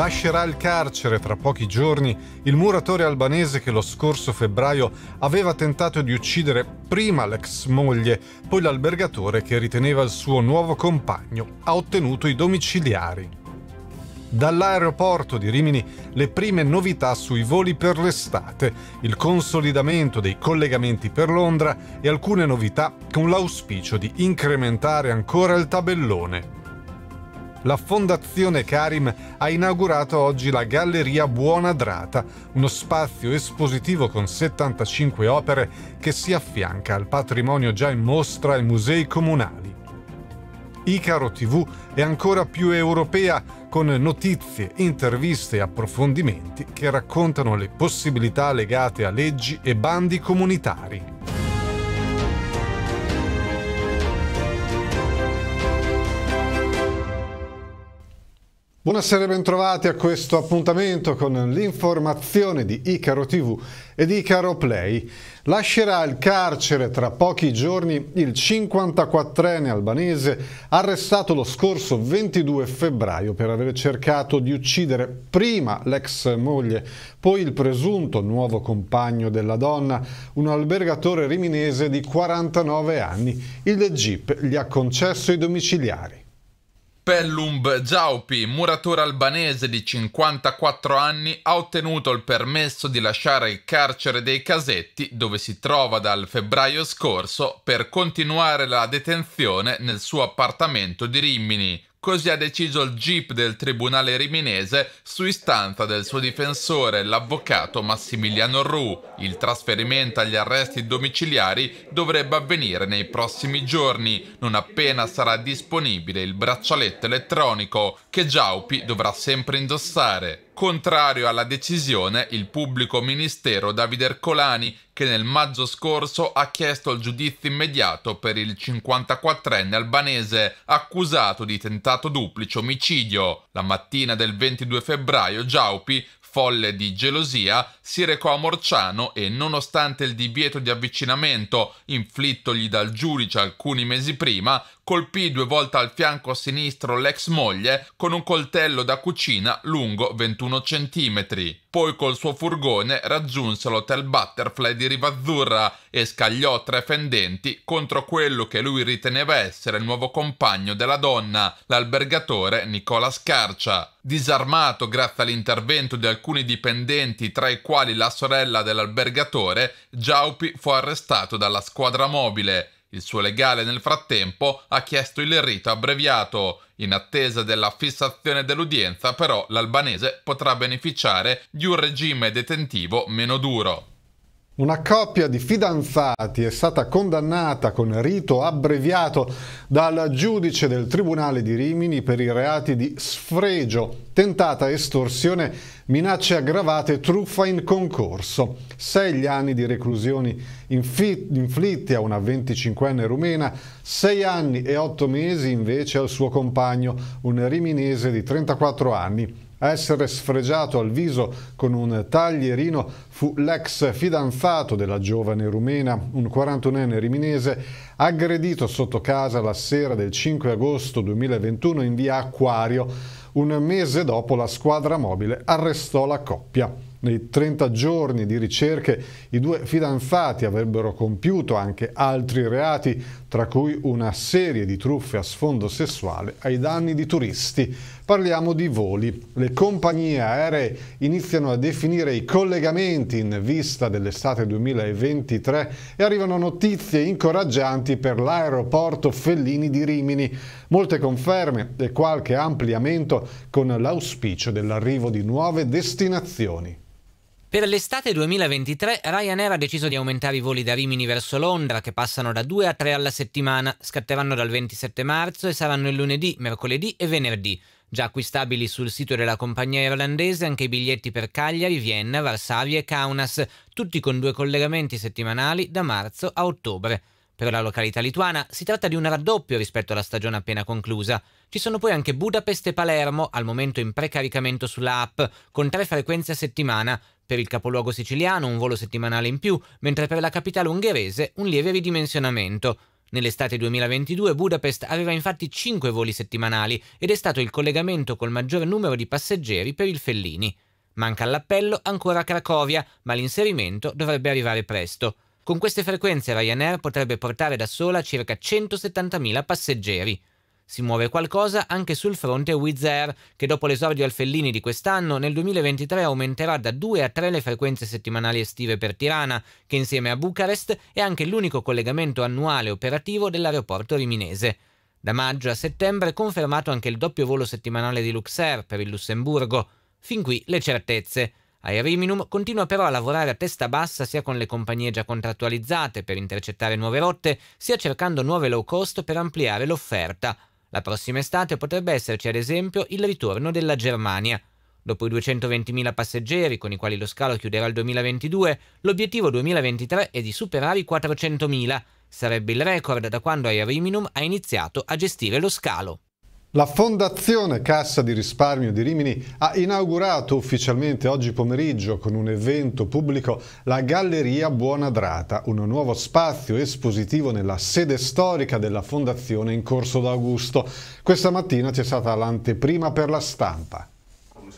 Lascerà il carcere tra pochi giorni il muratore albanese che lo scorso febbraio aveva tentato di uccidere prima l'ex moglie, poi l'albergatore che riteneva il suo nuovo compagno, ha ottenuto i domiciliari. Dall'aeroporto di Rimini le prime novità sui voli per l'estate, il consolidamento dei collegamenti per Londra e alcune novità con l'auspicio di incrementare ancora il tabellone la Fondazione Karim ha inaugurato oggi la Galleria Buona Drata, uno spazio espositivo con 75 opere che si affianca al patrimonio già in mostra ai musei comunali. Icaro TV è ancora più europea con notizie, interviste e approfondimenti che raccontano le possibilità legate a leggi e bandi comunitari. Buonasera e bentrovati a questo appuntamento con l'informazione di Icaro TV ed Icaro Play. Lascerà il carcere tra pochi giorni il 54enne albanese arrestato lo scorso 22 febbraio per aver cercato di uccidere prima l'ex moglie, poi il presunto nuovo compagno della donna, un albergatore riminese di 49 anni. Il Jeep gli ha concesso i domiciliari. Pellumb Giaupi, muratore albanese di 54 anni, ha ottenuto il permesso di lasciare il carcere dei casetti dove si trova dal febbraio scorso per continuare la detenzione nel suo appartamento di Rimini, Così ha deciso il GIP del Tribunale riminese su istanza del suo difensore, l'avvocato Massimiliano Ru. Il trasferimento agli arresti domiciliari dovrebbe avvenire nei prossimi giorni, non appena sarà disponibile il braccialetto elettronico che Giaupi dovrà sempre indossare. Contrario alla decisione il pubblico ministero Davide Ercolani, che nel maggio scorso ha chiesto il giudizio immediato per il 54enne albanese accusato di tentato duplice omicidio. La mattina del 22 febbraio Giaupi folle di gelosia, si recò a Morciano e, nonostante il divieto di avvicinamento inflittogli dal giudice alcuni mesi prima, colpì due volte al fianco sinistro l'ex moglie con un coltello da cucina lungo 21 centimetri. Poi col suo furgone raggiunse l'hotel Butterfly di Rivazzurra e scagliò tre fendenti contro quello che lui riteneva essere il nuovo compagno della donna, l'albergatore Nicola Scarcia. Disarmato grazie all'intervento di alcuni dipendenti, tra i quali la sorella dell'albergatore, Giaupi fu arrestato dalla squadra mobile il suo legale nel frattempo ha chiesto il rito abbreviato. In attesa della fissazione dell'udienza però l'albanese potrà beneficiare di un regime detentivo meno duro. Una coppia di fidanzati è stata condannata con rito abbreviato dal giudice del Tribunale di Rimini per i reati di sfregio, tentata estorsione, minacce aggravate e truffa in concorso. Sei gli anni di reclusioni inflitti a una 25enne rumena, sei anni e otto mesi invece al suo compagno, un riminese di 34 anni a essere sfregiato al viso con un taglierino fu l'ex fidanzato della giovane rumena, un 41enne riminese, aggredito sotto casa la sera del 5 agosto 2021 in via Acquario. Un mese dopo la squadra mobile arrestò la coppia. Nei 30 giorni di ricerche i due fidanzati avrebbero compiuto anche altri reati, tra cui una serie di truffe a sfondo sessuale ai danni di turisti parliamo di voli. Le compagnie aeree iniziano a definire i collegamenti in vista dell'estate 2023 e arrivano notizie incoraggianti per l'aeroporto Fellini di Rimini, molte conferme e qualche ampliamento con l'auspicio dell'arrivo di nuove destinazioni. Per l'estate 2023 Ryanair ha deciso di aumentare i voli da Rimini verso Londra, che passano da 2 a 3 alla settimana, scatteranno dal 27 marzo e saranno il lunedì, mercoledì e venerdì. Già acquistabili sul sito della compagnia irlandese anche i biglietti per Cagliari, Vienna, Varsavia e Kaunas, tutti con due collegamenti settimanali da marzo a ottobre. Per la località lituana si tratta di un raddoppio rispetto alla stagione appena conclusa. Ci sono poi anche Budapest e Palermo, al momento in precaricamento sulla app, con tre frequenze a settimana. Per il capoluogo siciliano un volo settimanale in più, mentre per la capitale ungherese un lieve ridimensionamento. Nell'estate 2022 Budapest aveva infatti 5 voli settimanali ed è stato il collegamento col maggior numero di passeggeri per il Fellini. Manca all'appello ancora Cracovia, ma l'inserimento dovrebbe arrivare presto. Con queste frequenze Ryanair potrebbe portare da sola circa 170.000 passeggeri. Si muove qualcosa anche sul fronte Wizz Air, che dopo l'esordio al Fellini di quest'anno, nel 2023 aumenterà da 2 a 3 le frequenze settimanali estive per Tirana, che insieme a Bucarest è anche l'unico collegamento annuale operativo dell'aeroporto riminese. Da maggio a settembre è confermato anche il doppio volo settimanale di Luxair per il Lussemburgo. Fin qui le certezze. Aeriminum continua però a lavorare a testa bassa sia con le compagnie già contrattualizzate per intercettare nuove rotte, sia cercando nuove low cost per ampliare l'offerta. La prossima estate potrebbe esserci ad esempio il ritorno della Germania. Dopo i 220.000 passeggeri con i quali lo scalo chiuderà il 2022, l'obiettivo 2023 è di superare i 400.000. Sarebbe il record da quando Aeriminum ha iniziato a gestire lo scalo. La Fondazione Cassa di Risparmio di Rimini ha inaugurato ufficialmente oggi pomeriggio con un evento pubblico la Galleria Buona Drata, un nuovo spazio espositivo nella sede storica della Fondazione in corso d'Augusto. Questa mattina c'è stata l'anteprima per la stampa.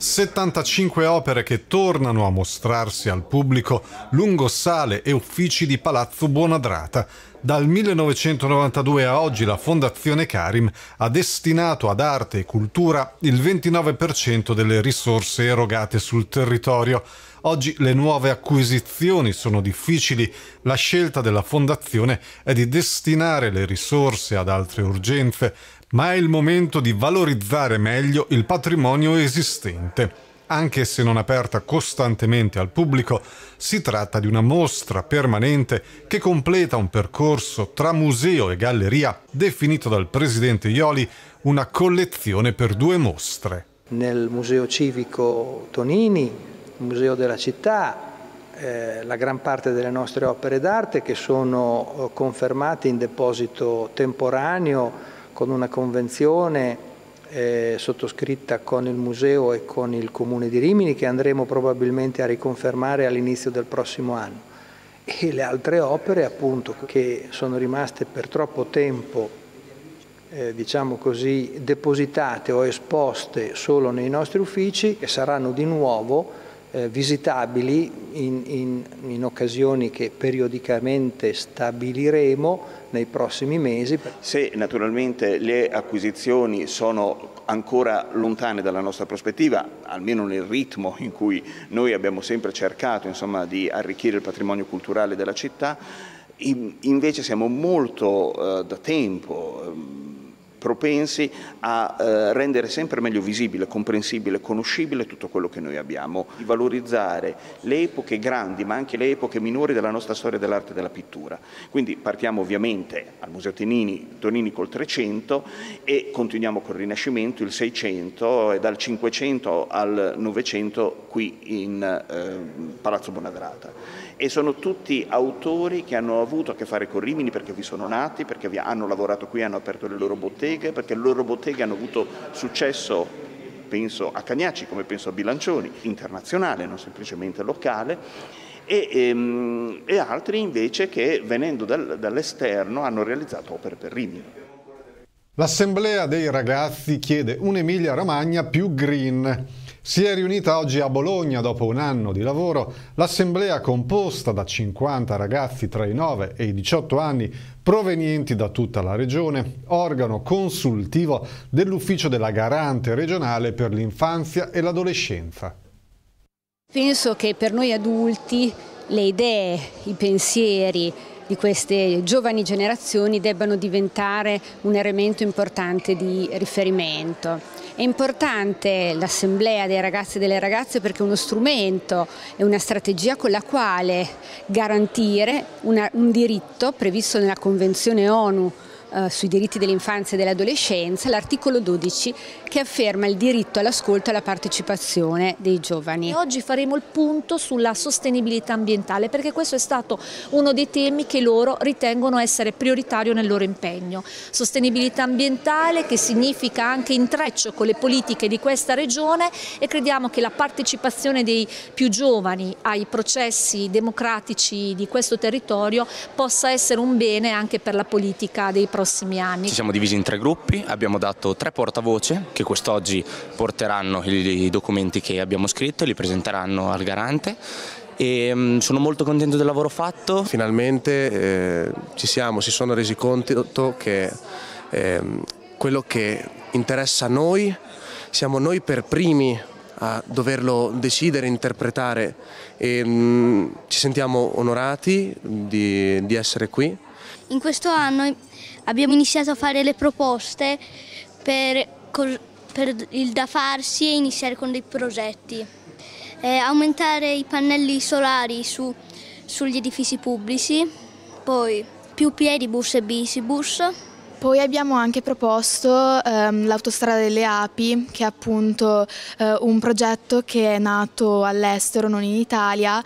75 opere che tornano a mostrarsi al pubblico lungo sale e uffici di Palazzo Buonadrata. Dal 1992 a oggi la Fondazione Karim ha destinato ad arte e cultura il 29% delle risorse erogate sul territorio. Oggi le nuove acquisizioni sono difficili, la scelta della Fondazione è di destinare le risorse ad altre urgenze, ma è il momento di valorizzare meglio il patrimonio esistente. Anche se non aperta costantemente al pubblico, si tratta di una mostra permanente che completa un percorso tra museo e galleria definito dal presidente Ioli una collezione per due mostre. Nel Museo Civico Tonini il Museo della Città, eh, la gran parte delle nostre opere d'arte che sono eh, confermate in deposito temporaneo con una convenzione eh, sottoscritta con il museo e con il comune di Rimini che andremo probabilmente a riconfermare all'inizio del prossimo anno e le altre opere appunto che sono rimaste per troppo tempo eh, diciamo così depositate o esposte solo nei nostri uffici e saranno di nuovo eh, visitabili in, in, in, occasioni che periodicamente stabiliremo nei prossimi mesi. Se naturalmente le acquisizioni sono ancora lontane dalla nostra prospettiva, almeno nel ritmo in cui noi abbiamo sempre cercato insomma, di arricchire il patrimonio culturale della città, invece siamo molto eh, da tempo ehm, propensi a eh, rendere sempre meglio visibile, comprensibile, conoscibile tutto quello che noi abbiamo, di valorizzare le epoche grandi ma anche le epoche minori della nostra storia dell'arte e della pittura. Quindi partiamo ovviamente al Museo Tonini, Tonini col 300 e continuiamo col Rinascimento, il 600 e dal 500 al 900 qui in eh, Palazzo Bonadrata e sono tutti autori che hanno avuto a che fare con Rimini perché vi sono nati, perché hanno lavorato qui, hanno aperto le loro botteghe, perché le loro botteghe hanno avuto successo penso a Cagnacci come penso a Bilancioni, internazionale, non semplicemente locale, e, e, ehm, e altri invece che venendo dal, dall'esterno hanno realizzato opere per Rimini. L'assemblea dei ragazzi chiede un'Emilia Romagna più green. Si è riunita oggi a Bologna, dopo un anno di lavoro, l'assemblea composta da 50 ragazzi tra i 9 e i 18 anni provenienti da tutta la regione, organo consultivo dell'ufficio della garante regionale per l'infanzia e l'adolescenza. Penso che per noi adulti le idee, i pensieri, di queste giovani generazioni debbano diventare un elemento importante di riferimento. È importante l'assemblea dei ragazzi e delle ragazze perché è uno strumento, e una strategia con la quale garantire una, un diritto previsto nella Convenzione ONU eh, sui diritti dell'infanzia e dell'adolescenza, l'articolo 12 che afferma il diritto all'ascolto e alla partecipazione dei giovani. E oggi faremo il punto sulla sostenibilità ambientale perché questo è stato uno dei temi che loro ritengono essere prioritario nel loro impegno. Sostenibilità ambientale che significa anche intreccio con le politiche di questa regione e crediamo che la partecipazione dei più giovani ai processi democratici di questo territorio possa essere un bene anche per la politica dei processi prossimi anni. Ci siamo divisi in tre gruppi, abbiamo dato tre portavoce che quest'oggi porteranno i documenti che abbiamo scritto e li presenteranno al garante e mm, sono molto contento del lavoro fatto. Finalmente eh, ci siamo, si sono resi conto che eh, quello che interessa a noi, siamo noi per primi a doverlo decidere, interpretare e mh, mm, ci sentiamo onorati di, di essere qui. In questo anno abbiamo iniziato a fare le proposte per, per il da farsi e iniziare con dei progetti. Eh, aumentare i pannelli solari su, sugli edifici pubblici, poi più piedi bus e bicibus. Poi abbiamo anche proposto ehm, l'autostrada delle api, che è appunto eh, un progetto che è nato all'estero, non in Italia,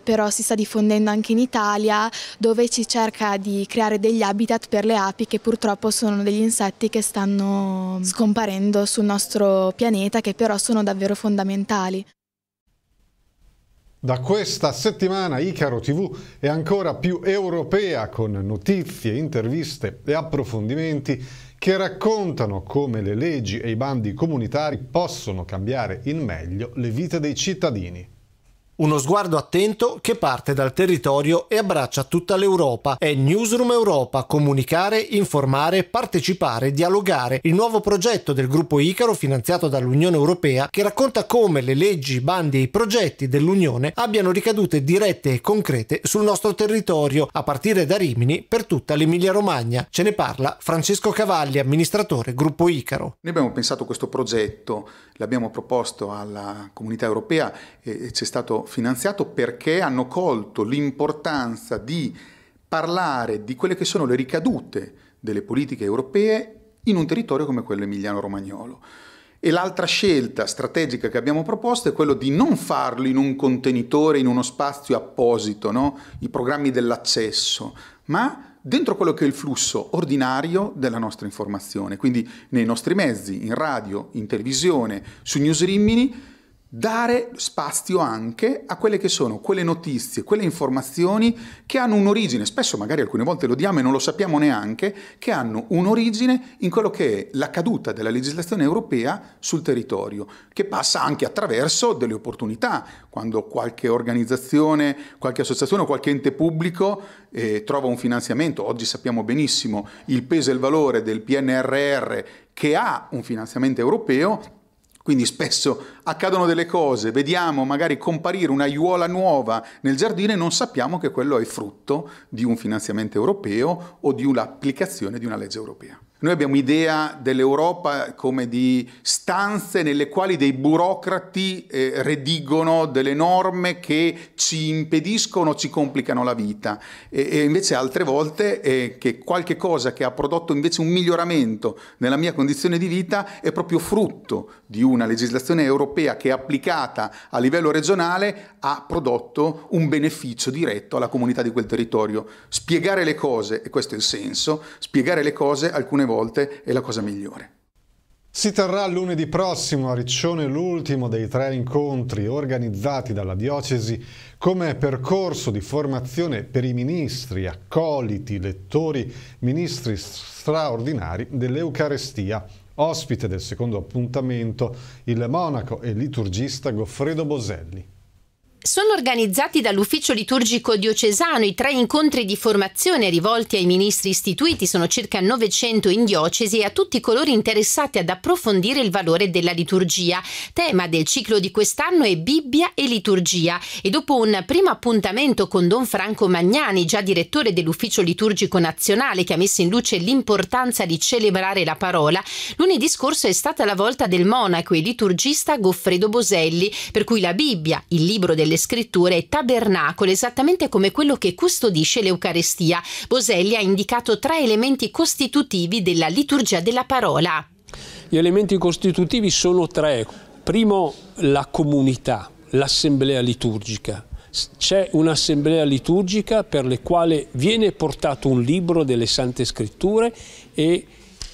però si sta diffondendo anche in Italia, dove ci cerca di creare degli habitat per le api, che purtroppo sono degli insetti che stanno scomparendo sul nostro pianeta, che però sono davvero fondamentali. Da questa settimana Icaro TV è ancora più europea con notizie, interviste e approfondimenti che raccontano come le leggi e i bandi comunitari possono cambiare in meglio le vite dei cittadini. Uno sguardo attento che parte dal territorio e abbraccia tutta l'Europa. È Newsroom Europa, comunicare, informare, partecipare, dialogare, il nuovo progetto del gruppo Icaro finanziato dall'Unione Europea che racconta come le leggi, i bandi e i progetti dell'Unione abbiano ricadute dirette e concrete sul nostro territorio, a partire da Rimini per tutta l'Emilia Romagna. Ce ne parla Francesco Cavalli, amministratore gruppo Icaro. Noi abbiamo pensato questo progetto l'abbiamo proposto alla comunità europea e ci è stato finanziato perché hanno colto l'importanza di parlare di quelle che sono le ricadute delle politiche europee in un territorio come quello emiliano-romagnolo. E l'altra scelta strategica che abbiamo proposto è quello di non farlo in un contenitore, in uno spazio apposito, no? i programmi dell'accesso, ma dentro quello che è il flusso ordinario della nostra informazione, quindi nei nostri mezzi, in radio, in televisione, su News Rimini, dare spazio anche a quelle che sono quelle notizie, quelle informazioni che hanno un'origine, spesso magari alcune volte lo diamo e non lo sappiamo neanche, che hanno un'origine in quello che è la caduta della legislazione europea sul territorio, che passa anche attraverso delle opportunità, quando qualche organizzazione, qualche associazione o qualche ente pubblico eh, trova un finanziamento, oggi sappiamo benissimo il peso e il valore del PNRR che ha un finanziamento europeo, quindi spesso accadono delle cose, vediamo magari comparire una aiuola nuova nel giardino e non sappiamo che quello è frutto di un finanziamento europeo o di un'applicazione di una legge europea. Noi abbiamo idea dell'Europa come di stanze nelle quali dei burocrati eh, redigono delle norme che ci impediscono, ci complicano la vita. E, e invece altre volte è eh, che qualche cosa che ha prodotto invece un miglioramento nella mia condizione di vita è proprio frutto di una legislazione europea che applicata a livello regionale ha prodotto un beneficio diretto alla comunità di quel territorio. Spiegare le cose, e questo è il senso, spiegare le cose alcune volte volte è la cosa migliore. Si terrà lunedì prossimo a Riccione l'ultimo dei tre incontri organizzati dalla Diocesi come percorso di formazione per i ministri, accoliti, lettori, ministri straordinari dell'Eucarestia. Ospite del secondo appuntamento il monaco e liturgista Goffredo Boselli. Sono organizzati dall'ufficio liturgico diocesano i tre incontri di formazione rivolti ai ministri istituiti, sono circa 900 in diocesi e a tutti coloro interessati ad approfondire il valore della liturgia. Tema del ciclo di quest'anno è Bibbia e liturgia e dopo un primo appuntamento con Don Franco Magnani, già direttore dell'ufficio liturgico nazionale che ha messo in luce l'importanza di celebrare la parola, lunedì scorso è stata la volta del monaco e liturgista Goffredo Boselli, per cui la Bibbia, il libro del delle Scritture è tabernacolo, esattamente come quello che custodisce l'Eucarestia. Boselli ha indicato tre elementi costitutivi della liturgia della parola. Gli elementi costitutivi sono tre. Primo, la comunità, l'assemblea liturgica c'è un'assemblea liturgica per la quale viene portato un libro delle Sante Scritture e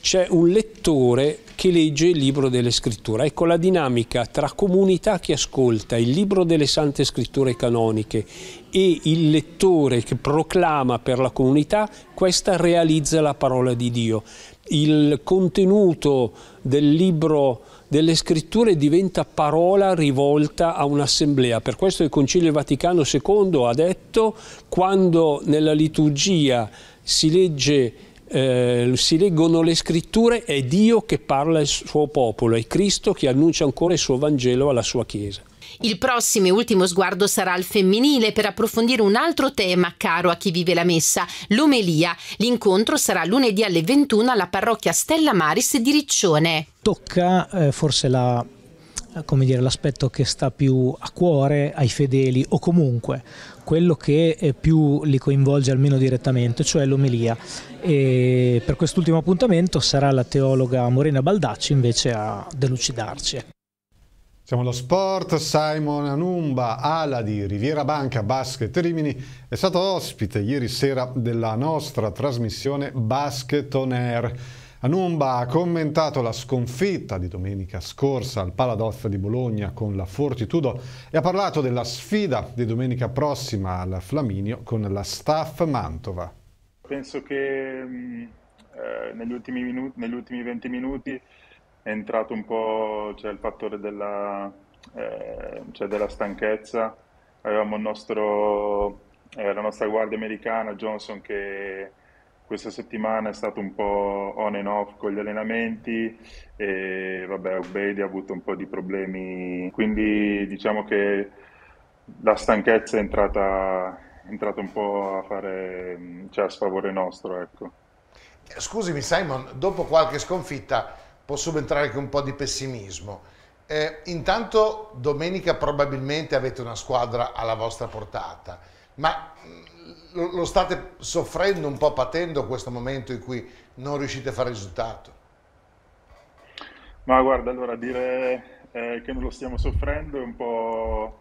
c'è un lettore che legge il libro delle scritture. Ecco la dinamica tra comunità che ascolta il libro delle sante scritture canoniche e il lettore che proclama per la comunità, questa realizza la parola di Dio. Il contenuto del libro delle scritture diventa parola rivolta a un'assemblea. Per questo il Concilio Vaticano II ha detto quando nella liturgia si legge eh, si leggono le scritture, è Dio che parla al suo popolo, è Cristo che annuncia ancora il suo Vangelo alla sua Chiesa. Il prossimo e ultimo sguardo sarà al femminile per approfondire un altro tema caro a chi vive la messa, l'omelia. L'incontro sarà lunedì alle 21 alla parrocchia Stella Maris di Riccione. Tocca eh, forse la l'aspetto che sta più a cuore ai fedeli o comunque quello che eh, più li coinvolge almeno direttamente, cioè l'omelia. E per quest'ultimo appuntamento sarà la teologa Morena Baldacci invece a delucidarci. Siamo allo sport, Simon Anumba, ala di Riviera Banca Basket Rimini, è stato ospite ieri sera della nostra trasmissione Basket On Air. Anumba ha commentato la sconfitta di domenica scorsa al Paladoff di Bologna con la Fortitudo e ha parlato della sfida di domenica prossima al Flaminio con la staff Mantova. Penso che mm, eh, negli, ultimi minuti, negli, ultimi 20 minuti è entrato un po' cioè, il fattore della, eh, cioè della stanchezza. Avevamo nostro, eh, la nostra guardia americana, Johnson, che questa settimana è stato un po' on and off con gli allenamenti e vabbè, Ubeidi ha avuto un po' di problemi, quindi diciamo che la stanchezza è entrata, è entrata un po' a fare cioè a sfavore nostro. Ecco. Scusami Simon, dopo qualche sconfitta posso entrare anche un po' di pessimismo. Eh, intanto domenica probabilmente avete una squadra alla vostra portata, ma mm, lo, lo state soffrendo un po', patendo questo momento in cui non riuscite a fare risultato? Ma guarda, allora dire eh, che non lo stiamo soffrendo è un po'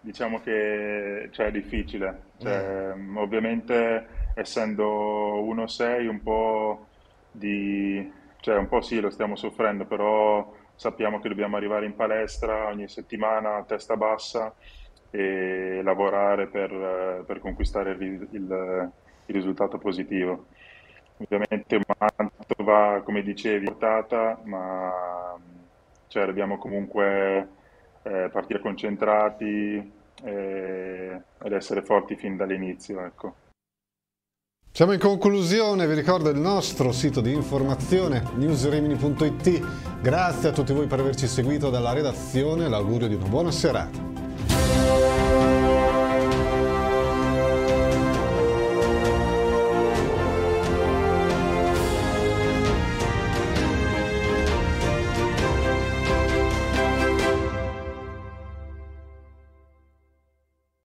diciamo che cioè, è difficile. Cioè, mm. Ovviamente essendo 1-6 un po' di... Cioè, un po' sì, lo stiamo soffrendo, però sappiamo che dobbiamo arrivare in palestra ogni settimana a testa bassa e lavorare per, eh, per conquistare il, il, eh, il, risultato positivo. Ovviamente Manto va, come dicevi, portata, ma cioè, dobbiamo comunque eh, partire concentrati eh, ed essere forti fin dall'inizio. Ecco. Siamo in conclusione, vi ricordo il nostro sito di informazione newsremini.it. Grazie a tutti voi per averci seguito dalla redazione, l'augurio di una buona serata.